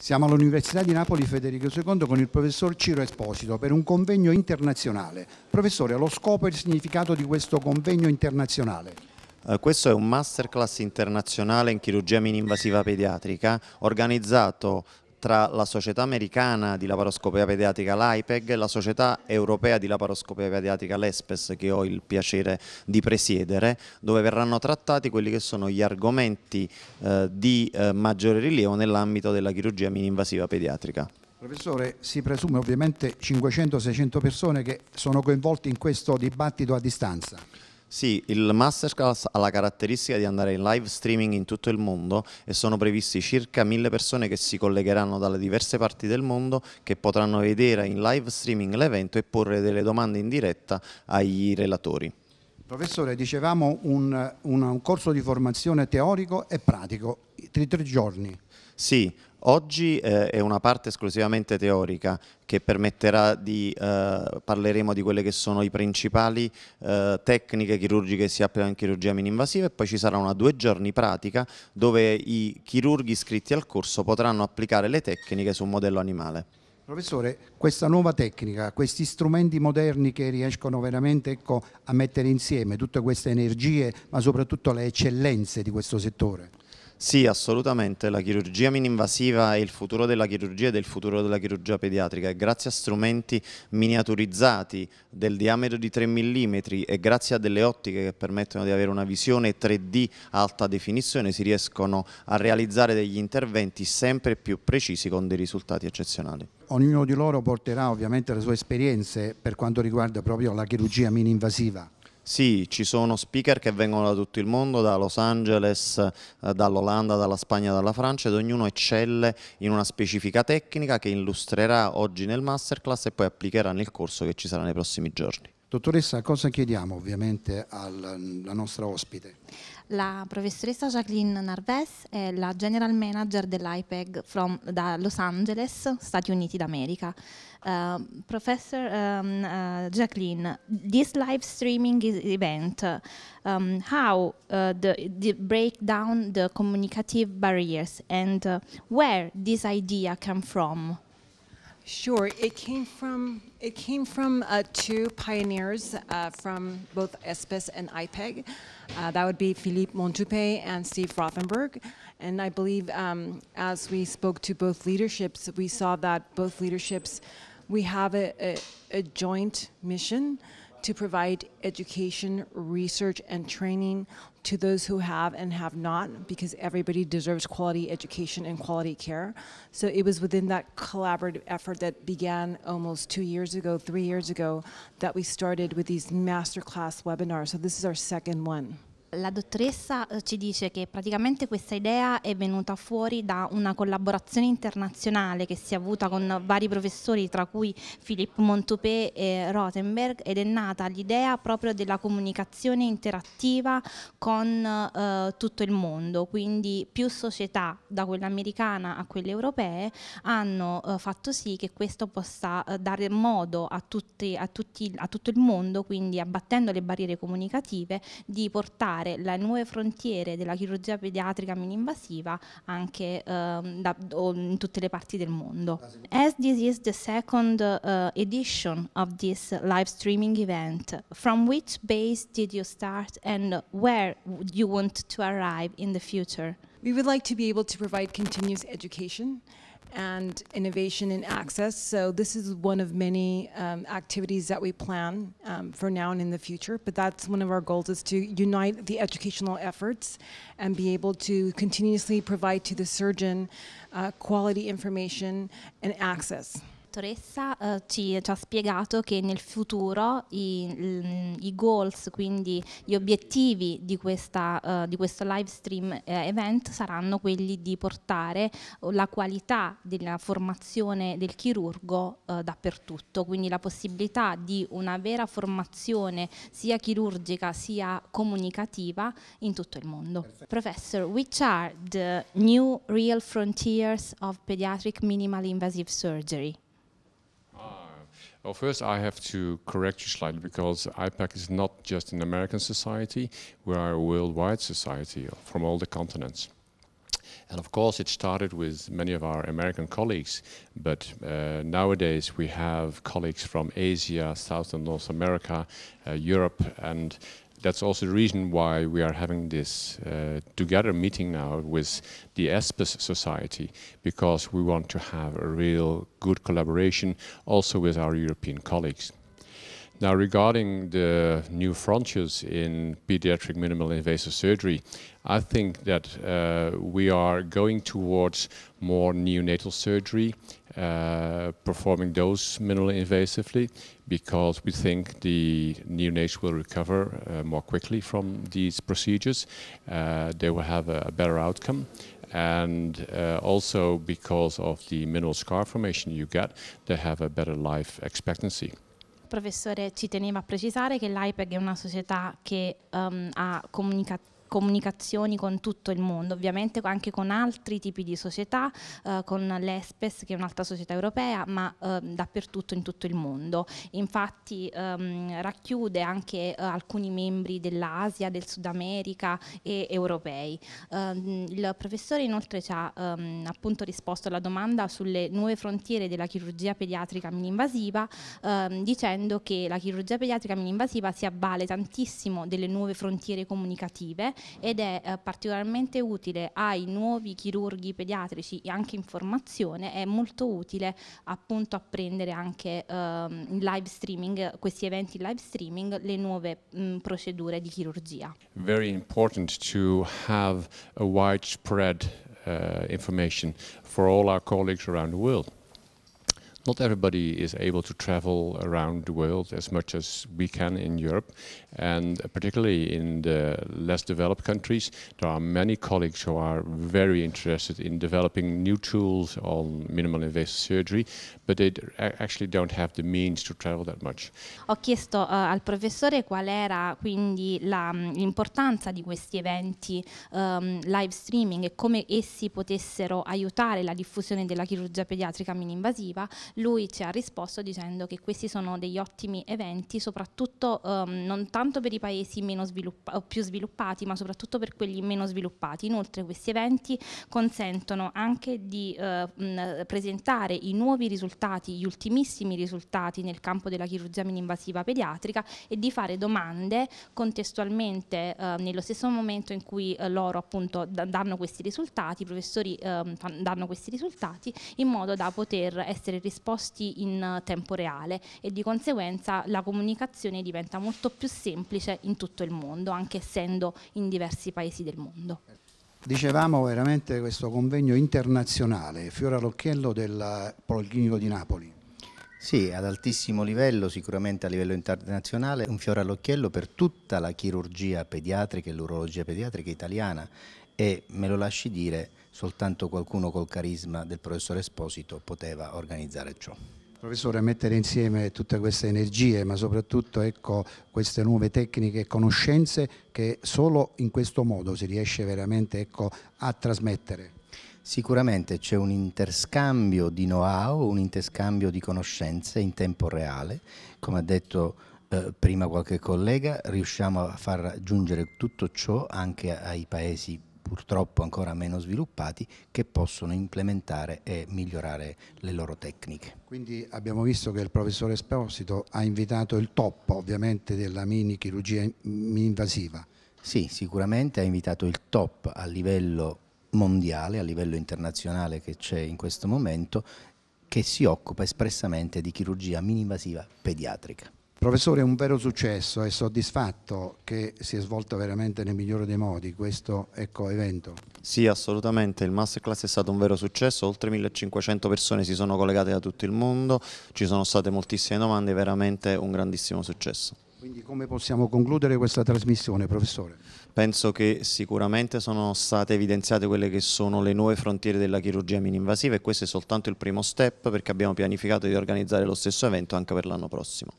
Siamo all'Università di Napoli Federico II con il professor Ciro Esposito per un convegno internazionale. Professore, lo scopo e il significato di questo convegno internazionale? Eh, questo è un masterclass internazionale in chirurgia mininvasiva pediatrica organizzato tra la società americana di laparoscopia pediatrica l'IPEG e la società europea di laparoscopia pediatrica l'ESPES che ho il piacere di presiedere dove verranno trattati quelli che sono gli argomenti eh, di eh, maggiore rilievo nell'ambito della chirurgia mini-invasiva pediatrica. Professore, si presume ovviamente 500-600 persone che sono coinvolte in questo dibattito a distanza. Sì, il Masterclass ha la caratteristica di andare in live streaming in tutto il mondo e sono previsti circa mille persone che si collegheranno dalle diverse parti del mondo che potranno vedere in live streaming l'evento e porre delle domande in diretta agli relatori. Professore, dicevamo un, un, un corso di formazione teorico e pratico, di tre giorni. Sì, Oggi eh, è una parte esclusivamente teorica che permetterà di, eh, parleremo di quelle che sono le principali eh, tecniche chirurgiche che si applicano in chirurgia mininvasiva e poi ci sarà una due giorni pratica dove i chirurghi iscritti al corso potranno applicare le tecniche su un modello animale. Professore, questa nuova tecnica, questi strumenti moderni che riescono veramente ecco, a mettere insieme tutte queste energie, ma soprattutto le eccellenze di questo settore? Sì, assolutamente, la chirurgia mininvasiva è il futuro della chirurgia e del futuro della chirurgia pediatrica e grazie a strumenti miniaturizzati del diametro di 3 mm e grazie a delle ottiche che permettono di avere una visione 3D alta definizione si riescono a realizzare degli interventi sempre più precisi con dei risultati eccezionali ognuno di loro porterà ovviamente le sue esperienze per quanto riguarda proprio la chirurgia mini invasiva sì, ci sono speaker che vengono da tutto il mondo, da Los Angeles, eh, dall'Olanda, dalla Spagna, dalla Francia ed ognuno eccelle in una specifica tecnica che illustrerà oggi nel masterclass e poi applicherà nel corso che ci sarà nei prossimi giorni. Dottoressa, cosa chiediamo ovviamente alla nostra ospite? La professoressa Jacqueline Narves è la general manager dell'IPEG da Los Angeles, Stati Uniti d'America. Uh, professor um, uh, Jacqueline, this live streaming event, um, how uh, the, the break down the communicative barriers and eh, where this idea came from? Sure. It came from it came from uh, two pioneers uh, from both ESPES and IPEG. Uh, that would be Philippe Montupé and Steve Rothenberg. And I believe um, as we spoke to both leaderships, we saw that both leaderships, we have a, a, a joint mission to provide education, research, and training to those who have and have not, because everybody deserves quality education and quality care. So it was within that collaborative effort that began almost two years ago, three years ago, that we started with these masterclass webinars. So this is our second one. la dottoressa eh, ci dice che praticamente questa idea è venuta fuori da una collaborazione internazionale che si è avuta con vari professori tra cui Philippe Montupé e Rothenberg ed è nata l'idea proprio della comunicazione interattiva con eh, tutto il mondo, quindi più società da quella americana a quelle europee hanno eh, fatto sì che questo possa eh, dare modo a, tutti, a, tutti, a tutto il mondo, quindi abbattendo le barriere comunicative, di portare esplorare le nuove frontiere della chirurgia pediatrica mini-invasiva anche um, da, in tutte le parti del mondo. As this is the second uh, edition of this live streaming event, from which base did you start and where do you want to arrive in the future? We would like to be able to provide continuous education and innovation in access. So this is one of many um, activities that we plan um, for now and in the future, but that's one of our goals is to unite the educational efforts and be able to continuously provide to the surgeon uh, quality information and access. direttoressa eh, ci, ci, ha spiegato che nel futuro i, i goals, quindi gli obiettivi di, questa, eh, di questo live stream eh, event saranno quelli di portare la qualità della formazione del chirurgo eh, dappertutto, quindi la possibilità di una vera formazione sia chirurgica sia comunicativa in tutto il mondo. Perfetto. Professor, which are the new real frontiers of pediatric minimal invasive surgery? Well, first I have to correct you slightly because IPAC is not just an American society, we are a worldwide society from all the continents. And of course, it started with many of our American colleagues, but uh, nowadays we have colleagues from Asia, South and North America, uh, Europe, and that's also the reason why we are having this uh, together meeting now with the ESPES Society, because we want to have a real good collaboration also with our European colleagues. Now, regarding the new frontiers in pediatric minimal invasive surgery, I think that uh, we are going towards more neonatal surgery, uh, performing those minimally invasively, because we think the neonates will recover uh, more quickly from these procedures. Uh, they will have a, a better outcome and uh, also because of the minimal scar formation you get, they have a better life expectancy. professore ci teneva a precisare che l'IPEG è una società che um, ha comunicazione comunicazioni con tutto il mondo, ovviamente anche con altri tipi di società, eh, con l'ESPES che è un'altra società europea, ma eh, dappertutto in tutto il mondo. Infatti ehm, racchiude anche eh, alcuni membri dell'Asia, del Sud America e europei. Ehm, il professore inoltre ci ha ehm, appunto risposto alla domanda sulle nuove frontiere della chirurgia pediatrica mini-invasiva ehm, dicendo che la chirurgia pediatrica mini si avvale tantissimo delle nuove frontiere comunicative ed è eh, particolarmente utile ai nuovi chirurghi pediatrici e anche in formazione, è molto utile appunto apprendere anche ehm, in live streaming, questi eventi live streaming, le nuove mh, mm, procedure di chirurgia. Very important to have a widespread uh, information for all our colleagues around the world. not everybody is able to travel around the world as much as we can in Europe. And particularly in the less developed countries, there are many colleagues who are very interested in developing new tools on minimal invasive surgery, but they actually don't have the means to travel that much. Ho chiesto uh, al professore qual era quindi mm, l'importanza di questi eventi um, live streaming e come essi potessero aiutare la diffusione della chirurgia pediatrica mini invasiva. lui ci ha risposto dicendo che questi sono degli ottimi eventi, soprattutto um, non tanto per i paesi sviluppa più sviluppati, ma soprattutto per quelli meno sviluppati. Inoltre questi eventi consentono anche di uh, mh, presentare i nuovi risultati, gli ultimissimi risultati nel campo della chirurgia mininvasiva pediatrica e di fare domande contestualmente uh, nello stesso momento in cui uh, loro appunto danno questi risultati, i professori ehm, danno questi risultati, in modo da poter essere risposti risposti in eh, tempo reale e di conseguenza la comunicazione diventa molto più semplice in tutto il mondo, anche essendo in diversi paesi del mondo. Dicevamo veramente questo convegno internazionale, fiore all'occhiello del Policlinico di Napoli. Sì, ad altissimo livello, sicuramente a livello internazionale, un fiore all'occhiello per tutta la chirurgia pediatrica e l'urologia pediatrica italiana e me lo lasci dire, soltanto qualcuno col carisma del professor Esposito poteva organizzare ciò. Professore, mettere insieme tutte queste energie, ma soprattutto ecco, queste nuove tecniche e conoscenze che solo in questo modo si riesce veramente ecco, a trasmettere. Sicuramente c'è un interscambio di know-how, un interscambio di conoscenze in tempo reale, come ha detto eh, prima qualche collega, riusciamo a far raggiungere tutto ciò anche ai paesi purtroppo ancora meno sviluppati che possono implementare e migliorare le loro tecniche. Quindi abbiamo visto che il professore Esposito ha invitato il top ovviamente della mini chirurgia invasiva. Sì, sicuramente ha invitato il top a livello mondiale, a livello internazionale che c'è in questo momento che si occupa espressamente di chirurgia mini invasiva pediatrica. Professore, è un vero successo, è soddisfatto che si è svolto veramente nel migliore dei modi questo ecco, evento? Sì, assolutamente, il Masterclass è stato un vero successo, oltre 1500 persone si sono collegate da tutto il mondo, ci sono state moltissime domande, veramente un grandissimo successo. Quindi come possiamo concludere questa trasmissione, professore? Penso che sicuramente sono state evidenziate quelle che sono le nuove frontiere della chirurgia mininvasiva e questo è soltanto il primo step perché abbiamo pianificato di organizzare lo stesso evento anche per l'anno prossimo.